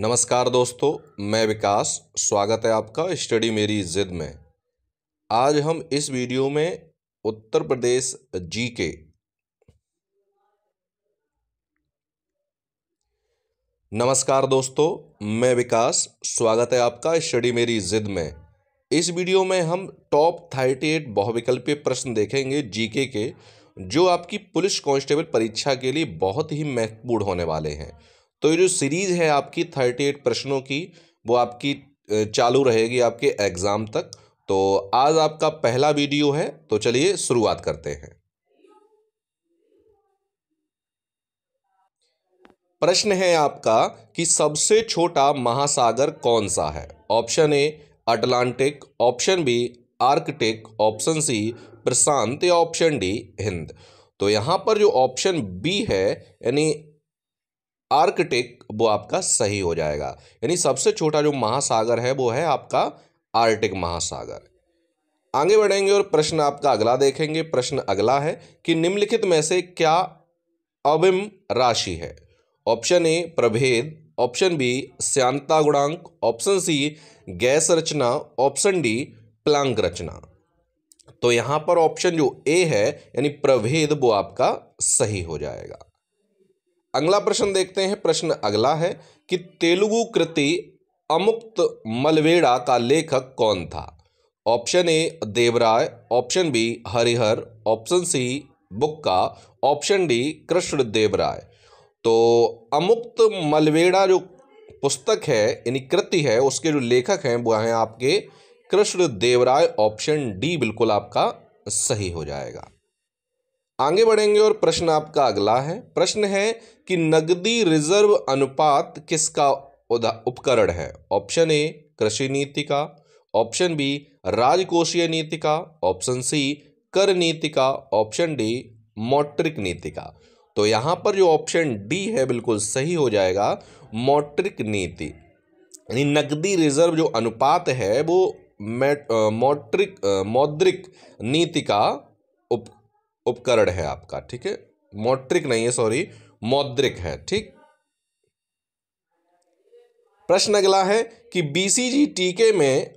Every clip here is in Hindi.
नमस्कार दोस्तों मैं विकास स्वागत है आपका स्टडी मेरी जिद में आज हम इस वीडियो में उत्तर प्रदेश जी के नमस्कार दोस्तों मैं विकास स्वागत है आपका स्टडी मेरी जिद में इस वीडियो में हम टॉप थर्टी एट बहुविकल्पीय प्रश्न देखेंगे जीके के जो आपकी पुलिस कांस्टेबल परीक्षा के लिए बहुत ही महत्वपूर्ण होने वाले हैं तो ये जो सीरीज़ है आपकी थर्टी एट प्रश्नों की वो आपकी चालू रहेगी आपके एग्ज़ाम तक तो आज आपका पहला वीडियो है तो चलिए शुरुआत करते हैं प्रश्न है आपका कि सबसे छोटा महासागर कौन सा है option A Atlantic option B Arctic option C प्रशांत या ऑप्शन डी हिंद तो यहां पर जो ऑप्शन बी है यानी आर्कटिक वो आपका सही हो जाएगा यानी सबसे छोटा जो महासागर है वो है आपका आर्टिक महासागर आगे बढ़ेंगे और प्रश्न आपका अगला देखेंगे प्रश्न अगला है कि निम्नलिखित में से क्या अविम राशि है ऑप्शन ए प्रभेद ऑप्शन बी श्यांता गुणांक ऑप्शन सी गैस रचना ऑप्शन डी प्लांक रचना तो यहां पर ऑप्शन जो ए है यानी प्रभेद वो आपका सही हो जाएगा अगला प्रश्न देखते हैं प्रश्न अगला है कि तेलुगु कृति अमुक्त मलवेड़ा का लेखक कौन था option A Devaraya option B Harihara option C Bukka option D Krishna Devaraya तो अमुक्त मलवेड़ा जो पुस्तक है यानी कृति है उसके जो लेखक हैं वो हैं आपके कृष्ण देवराय ऑप्शन डी बिल्कुल आपका सही हो जाएगा आगे बढ़ेंगे और प्रश्न आपका अगला है प्रश्न है कि नगदी रिजर्व अनुपात किसका उपकरण है ऑप्शन ए कृषि नीति का ऑप्शन बी राजकोषीय नीति का ऑप्शन सी कर नीति का ऑप्शन डी मोट्रिक नीति का तो यहां पर जो ऑप्शन डी है बिल्कुल सही हो जाएगा मोट्रिक नीति यानी नकदी रिजर्व जो अनुपात है वो मोट्रिक मौद्रिक नीति का उप उपकरण है आपका ठीक है मौट्रिक नहीं है सॉरी मौद्रिक है ठीक प्रश्न अगला है कि बीसीजी टीके में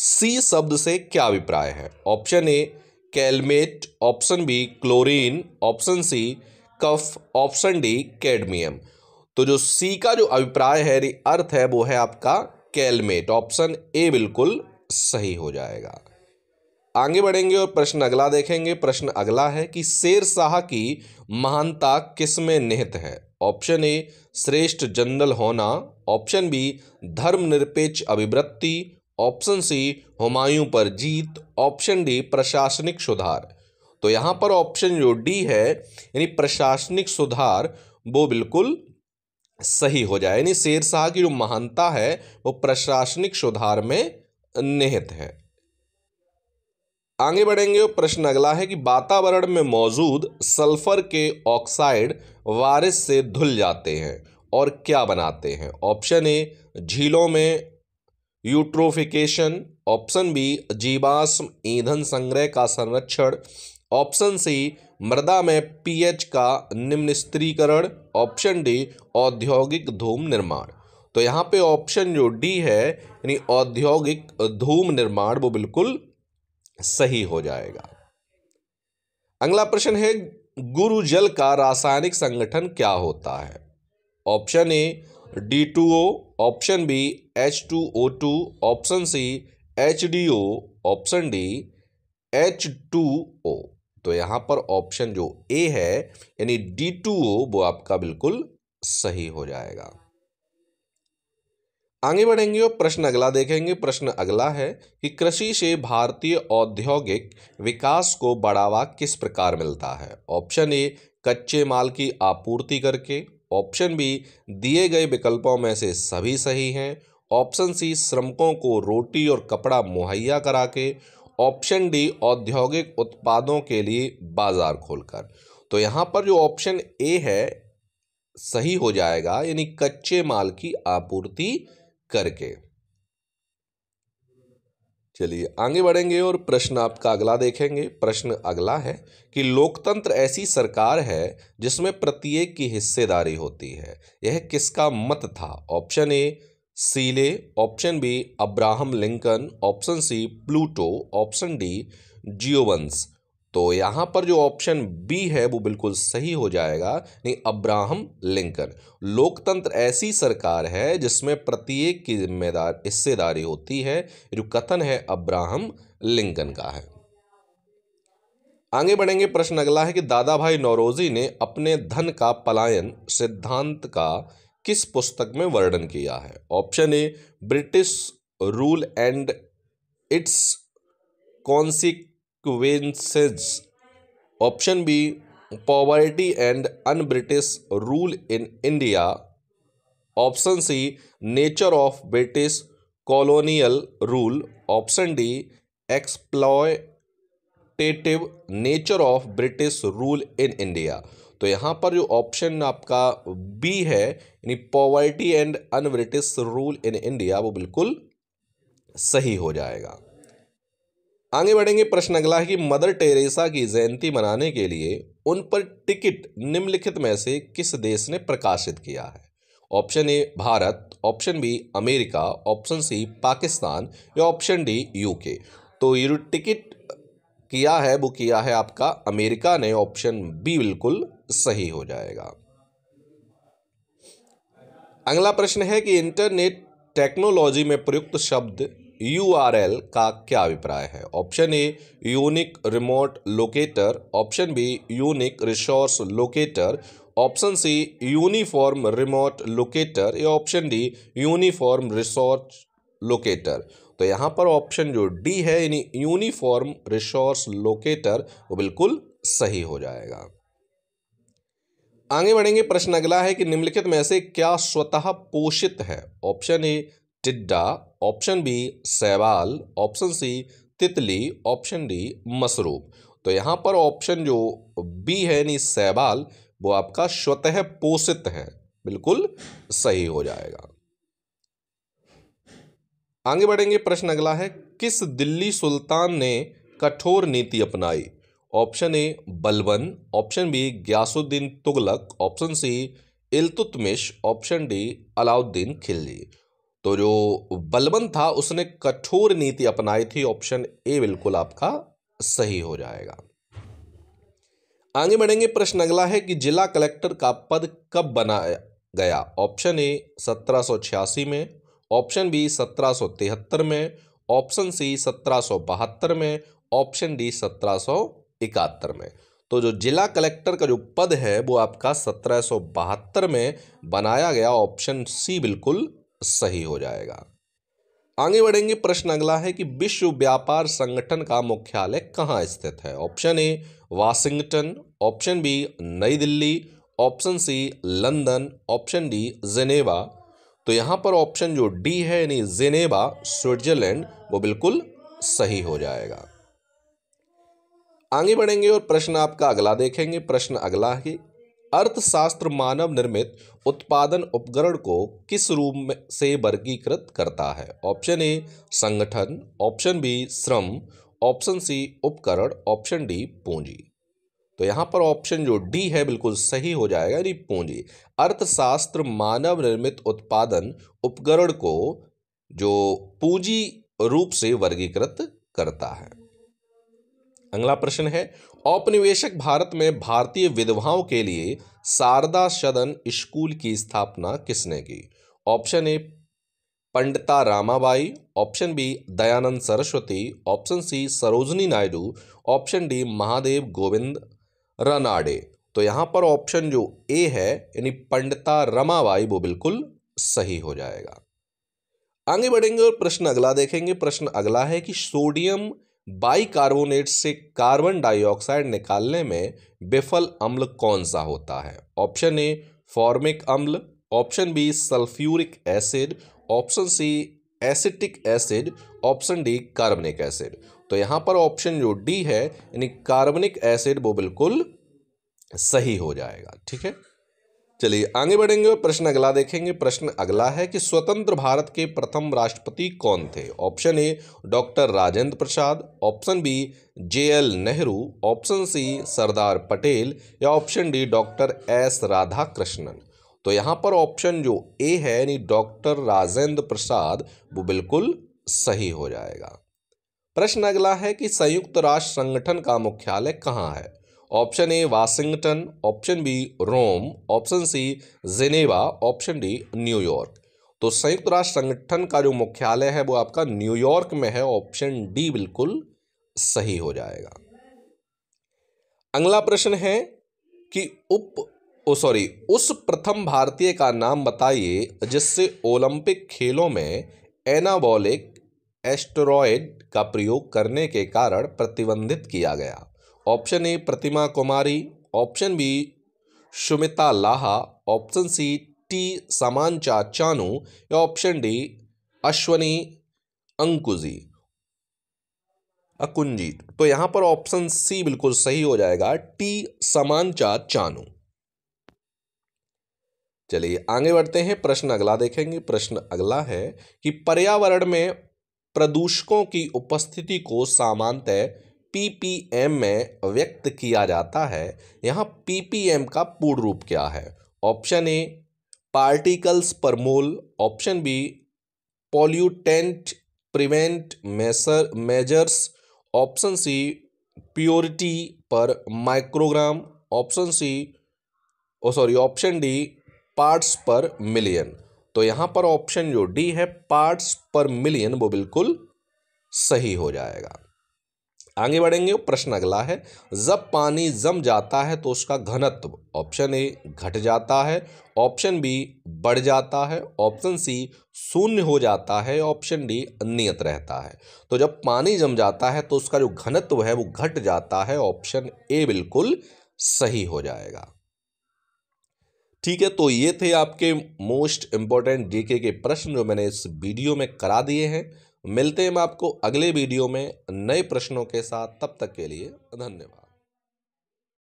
सी शब्द से क्या अभिप्राय है ऑप्शन ए कैलमेट option B chlorine option C कफ ऑप्शन डी कैडमियम तो जो सी का जो अभिप्राय है अर्थ है वो है आपका कैलमेट ऑप्शन ए बिल्कुल सही हो जाएगा आगे बढ़ेंगे और प्रश्न अगला देखेंगे प्रश्न अगला है कि शेर शाह की महानता किस में निहित है ऑप्शन ए श्रेष्ठ जनरल होना ऑप्शन बी धर्मनिरपेक्ष अभिवृत्ति ऑप्शन सी हुमायूं पर जीत ऑप्शन डी प्रशासनिक सुधार तो यहाँ पर ऑप्शन जो डी है यानी प्रशासनिक सुधार वो बिल्कुल सही हो जाए यानी शेर शाह की जो महानता है वो प्रशासनिक सुधार में निहित है आगे बढ़ेंगे प्रश्न अगला है कि वातावरण में मौजूद सल्फर के ऑक्साइड वारिस से धुल जाते हैं और क्या बनाते हैं ऑप्शन ए झीलों में यूट्रोफिकेशन ऑप्शन बी जीवाश्म ईंधन संग्रह का संरक्षण ऑप्शन सी मृदा में पीएच का निम्न स्त्रीकरण ऑप्शन डी औद्योगिक धूम निर्माण तो यहाँ पे ऑप्शन जो डी है यानी औद्योगिक धूम निर्माण वो बिल्कुल सही हो जाएगा अगला प्रश्न है गुरु जल का रासायनिक संगठन क्या होता है option A D two O option B H two O two option C H D O option D H two O तो यहां पर ऑप्शन जो ए है यानी डी टू ओ वो आपका बिल्कुल सही हो जाएगा आगे बढ़ेंगे और प्रश्न अगला देखेंगे प्रश्न अगला है कि कृषि से भारतीय औद्योगिक विकास को बढ़ावा किस प्रकार मिलता है ऑप्शन ए कच्चे माल की आपूर्ति करके ऑप्शन बी दिए गए विकल्पों में से सभी सही हैं ऑप्शन सी श्रमिकों को रोटी और कपड़ा मुहैया करा के ऑप्शन डी औद्योगिक उत्पादों के लिए बाज़ार खोलकर तो यहाँ पर जो ऑप्शन ए है सही हो जाएगा यानी कच्चे माल की आपूर्ति करके चलिए आगे बढ़ेंगे और प्रश्न आपका अगला देखेंगे प्रश्न अगला है कि लोकतंत्र ऐसी सरकार है जिसमें प्रत्येक की हिस्सेदारी होती है यह किसका मत था option A Seeley option B Abraham Lincoln option C Pluto option D जियोवंस तो यहाँ पर जो ऑप्शन बी है वो बिल्कुल सही हो जाएगा नहीं अब्राहम लिंकन लोकतंत्र ऐसी सरकार है जिसमें प्रत्येक की जिम्मेदार हिस्सेदारी होती है जो कथन है अब्राहम लिंकन का है आगे बढ़ेंगे प्रश्न अगला है कि दादा भाई नौरोजी ने अपने धन का पलायन सिद्धांत का किस पुस्तक में वर्णन किया है option A British rule and its consequences option B poverty and un-British rule in India option C nature of British colonial rule option D exploitative nature of British rule in India तो यहाँ पर जो ऑप्शन आपका बी है यानी poverty and un-British rule in India वो बिल्कुल सही हो जाएगा आगे बढ़ेंगे प्रश्न अगला है कि मदर टेरेसा की जयंती मनाने के लिए उन पर टिकट निम्नलिखित में से किस देश ने प्रकाशित किया है option A Bharat option B America option C Pakistan या ऑप्शन डी यूके तो ये टिकट किया है वो किया है आपका अमेरिका ने ऑप्शन बी बिल्कुल सही हो जाएगा अगला प्रश्न है कि इंटरनेट टेक्नोलॉजी में प्रयुक्त शब्द यूआरएल का क्या अभिप्राय है option A unique remote locator option B unique resource locator option C uniform remote locator या option D uniform resource locator तो यहाँ पर ऑप्शन जो डी है यानी यूनिफॉर्म रिसोर्स लोकेटर वो बिल्कुल सही हो जाएगा आगे बढ़ेंगे प्रश्न अगला है कि निम्नलिखित में से क्या स्वतः पोषित है ऑप्शन ए टिड्डा ऑप्शन बी सैवाल ऑप्शन सी तितली ऑप्शन डी मशरूम तो यहाँ पर ऑप्शन जो बी है यानी सैवाल वो आपका स्वतः पोषित है बिल्कुल सही हो जाएगा आगे बढ़ेंगे प्रश्न अगला है किस दिल्ली सुल्तान ने कठोर नीति अपनाई option A Balban option B Ghiyasuddin Tughlaq option C Iltutmish option D Alauddin Khilji तो जो बलवंत था उसने कठोर नीति अपनाई थी ऑप्शन ए बिल्कुल आपका सही हो जाएगा आगे बढ़ेंगे प्रश्न अगला है कि जिला कलेक्टर का पद कब बनाया गया ऑप्शन ए सत्रह में ऑप्शन बी सत्रह में ऑप्शन सी सत्रह में ऑप्शन डी सत्रह में तो जो जिला कलेक्टर का जो पद है वो आपका सत्रह में बनाया गया ऑप्शन सी बिल्कुल सही हो जाएगा आगे बढ़ेंगे प्रश्न अगला है कि विश्व व्यापार संगठन का मुख्यालय कहाँ स्थित है option A Washington option B New Delhi option C London option D Geneva तो यहाँ पर ऑप्शन जो डी है यानी जेनेवा स्विट्जरलैंड वो बिल्कुल सही हो जाएगा आगे बढ़ेंगे और प्रश्न आपका अगला देखेंगे प्रश्न अगला है अर्थशास्त्र मानव निर्मित उत्पादन उपकरण को किस रूप से वर्गीकृत करता है ऑप्शन ए संगठन ऑप्शन बी श्रम ऑप्शन सी उपकरण ऑप्शन डी पूंजी तो यहाँ पर ऑप्शन जो डी है बिल्कुल सही हो जाएगा यानी पूंजी अर्थशास्त्र मानव निर्मित उत्पादन उपकरण को जो पूंजी रूप से वर्गीकृत करता है अगला प्रश्न है औपनिवेशक भारत में भारतीय विधवाओं के लिए शारदा सदन स्कूल की स्थापना किसने की option A Pandita Ramabai option B Dayanand Saraswati option C Sarojini Naidu option D Mahadev Govind Ranade तो यहाँ पर ऑप्शन जो ए है यानी पंडिता रमाबाई वो बिल्कुल सही हो जाएगा आगे बढ़ेंगे और प्रश्न अगला देखेंगे प्रश्न अगला है कि सोडियम बाइकार्बोनेट से कार्बन डाइऑक्साइड निकालने में विफल अम्ल कौन सा होता है ऑप्शन ए फॉर्मिक अम्ल option B sulphuric acid option C acetic acid option D कार्बनिक एसिड तो यहाँ पर ऑप्शन जो डी है यानी कार्बनिक एसिड वो बिल्कुल सही हो जाएगा ठीक है चलिए आगे बढ़ेंगे प्रश्न अगला देखेंगे प्रश्न अगला है कि स्वतंत्र भारत के प्रथम राष्ट्रपति कौन थे option A doctor Rajendra Prasad option B J L Nehru option C Sardar Patel या option D doctor S Radhakrishnan तो यहाँ पर ऑप्शन जो ए है यानी डॉक्टर राजेंद्र प्रसाद वो बिल्कुल सही हो जाएगा प्रश्न अगला है कि संयुक्त राष्ट्र संगठन का मुख्यालय कहाँ है option A Washington option B Rome option C Geneva option D New York तो संयुक्त राष्ट्र संगठन का जो मुख्यालय है वो आपका न्यूयॉर्क में है ऑप्शन डी बिल्कुल सही हो जाएगा अगला प्रश्न है कि उप ओ सॉरी उस प्रथम भारतीय का नाम बताइए जिससे ओलंपिक खेलों में एनाबॉलिक एस्टेरॉयड का प्रयोग करने के कारण प्रतिबंधित किया गया option A Pratima Kumari option B Sumita Laha option C T Sanamacha Chanu या ऑप्शन डी अश्वनी अंकुजी अकुंजीत तो यहां पर ऑप्शन सी बिल्कुल सही हो जाएगा टी समानचा चानू चलिए आगे बढ़ते हैं प्रश्न अगला देखेंगे प्रश्न अगला है कि पर्यावरण में प्रदूषकों की उपस्थिति को सामान्यतः पीपीएम में व्यक्त किया जाता है यहाँ पीपीएम का पूर्ण रूप क्या है option A particles per mole option B pollutant prevent measure measures option C purity per microgram option C O sorry option D parts per million तो यहाँ पर ऑप्शन जो डी है पार्ट्स पर मिलियन वो बिल्कुल सही हो जाएगा आगे बढ़ेंगे प्रश्न अगला है जब पानी जम जाता है तो उसका घनत्व ऑप्शन ए घट जाता है ऑप्शन बी बढ़ जाता है ऑप्शन सी शून्य हो जाता है ऑप्शन डी अनियत रहता है तो जब पानी जम जाता है तो उसका जो घनत्व है वो घट जाता है ऑप्शन ए बिल्कुल सही हो जाएगा ठीक है तो ये थे आपके मोस्ट इंपॉर्टेंट जीके के प्रश्न जो मैंने इस वीडियो में करा दिए हैं मिलते हैं हम आपको अगले वीडियो में नए प्रश्नों के साथ तब तक के लिए धन्यवाद